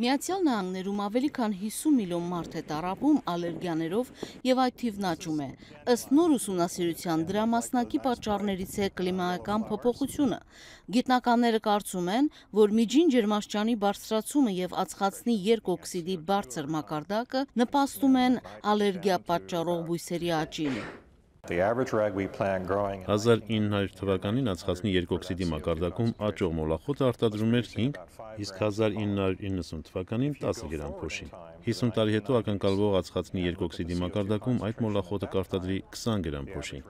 Միացյալ Նահանգներում ավելի քան 50 միլիոն մարդ է տարապում ալերգիաներով եւ այդ թիվն աճում է։ Ըստ նոր ուսումնասիրության դրա մասնակի պատճառներից է կլիմայական փոփոխությունը։ Գիտնականները կարծում են, որ միջին ջերմաստիճանի բարձրացումը եւ ածխածնի երկօքսիդի բարձր մակարդակը նպաստում են ալերգիա պատճառող բույսերի աճին։ 1900 թվականին ածխածնի երկօքսիդի մակարդակում աճող մոլախոտը արտադրում էր 5, իսկ 1990 թվականին 10 գրամ փոշի։ 50 տարի հետո ակնկալվող ածխածնի երկօքսիդի մակարդակում այդ մոլախոտը կարտադրի 20 գրամ փոշի։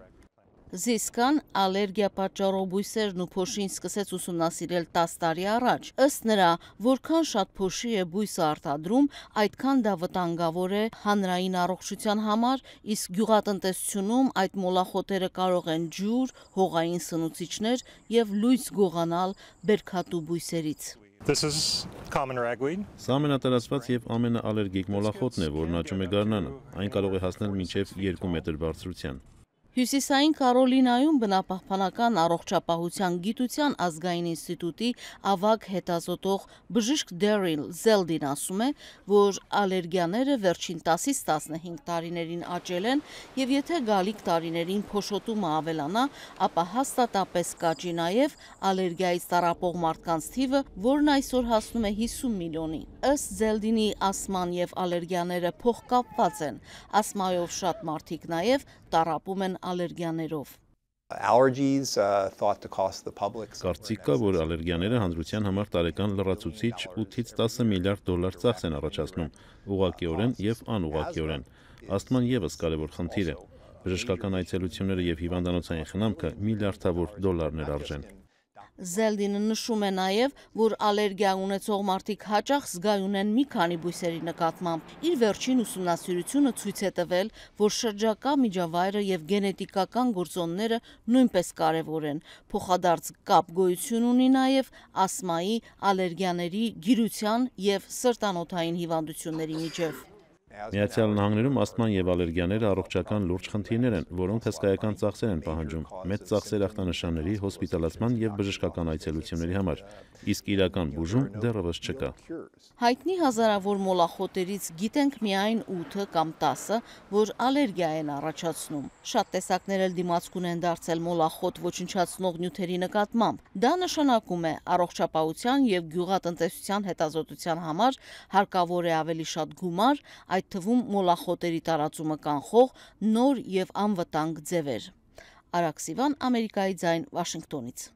Զիսկան ալերգիա պատճառով բույսերն ու փոշին սկսեց ուսումնասիրել 10 տարի առաջ։ Ըստ նրա, որքան շատ փոշի է բույսը արտադրում, այդքան դա վտանգավոր է հանրային առողջության համար, իսկ գյուղատնտեսությունում այդ մոլախոտերը կարող են ջուր, հողային սնուցիչներ եւ լույս գողանալ բերքատու բույսերից։ This is common ragweed. Սա ամենատարածված եւ ամենաալերգիկ մոլախոտն է, որն աճում է գարնանը։ Այն կարող է հասնել մինչև 2 մետր բարձրության։ Հյուսիսային Կարոլինայում բնապահպանական առողջապահության գիտության ազգային ինստիտուտի ավագ հետազոտող բժիշկ Դերիլ Զելդին ասում է, որ ալերգիաները վերջին 10-ից 15 տարիներին աճել են եւ եթե գալիք տարիներին փոշոտումը ավելանա, ապա հաստատապես կաճի նաեւ ալերգիայից տարապող մարդկանց թիվը, որն այսօր հասնում է 50 միլիոնի։ Ըստ Զելդինի ասման եւ ալերգիաները փոխկապված են։ Ասմայով շատ մարդիկ նաեւ տարապում են ալերգիաներով։ Allergies uh, thought to cost the public. Կարծիք կա, որ ալերգիաները հանրության համար տարեկան լրացուցիչ 8-ից 10 միլիարդ դոլար ծախս են առաջացնում, ուղղակիորեն եւ անուղղակիորեն։ Աստման եւս կարեւոր խնդիր է։ Բժշկական այցելությունները եւ հիվանդանոցային խնամքը միլիարդավոր դոլարներ արժեն։ Զելդինը նշում է նաև, որ ալերգիա ունեցող մարդիկ հաճախ զգայուն են մի քանի բույսերի նկատմամբ։ Իր վերջին ուսումնասիրությունը ցույց է տվել, որ շրջակա միջավայրը եւ գենետիկական գործոնները նույնպես կարեւոր են։ Փոխադարձ կապ գոյություն ունի նաև ասմայի, ալերգիաների, գիրության եւ սրտանոթային հիվանդությունների միջև։ Միացյալ Նահանգներում աստման եւ ալերգիաները առողջական լուրջ խնդիրներ են, որոնք հսկայական ծախսեր են պահանջում, մեծ ծախսեր ախտանշանների, հոսպիտալացման եւ բժշկական այցելությունների համար, իսկ իրական բուժում դեռևս չկա։ Հայտնի հազարավոր մոլախոտերից գիտենք միայն 8-ը կամ 10-ը, որ ալերգիա են առաջացնում։ Շատ տեսակներ էլ դիմացկուն են դարձել մոլախոտ ոչնչացնող նյութերի նկատմամբ։ Դա նշանակում է առողջապահության եւ գյուղատնտեսության հետազոտության համար հարկավոր է ավելի շատ գումար, այդ այդ թվում մոլախոտերի տարածումը կանխող նոր եւ անվտանգ ձևեր։ Արաքսիվան Ամերիկայի ձայն Վաշինգտոնից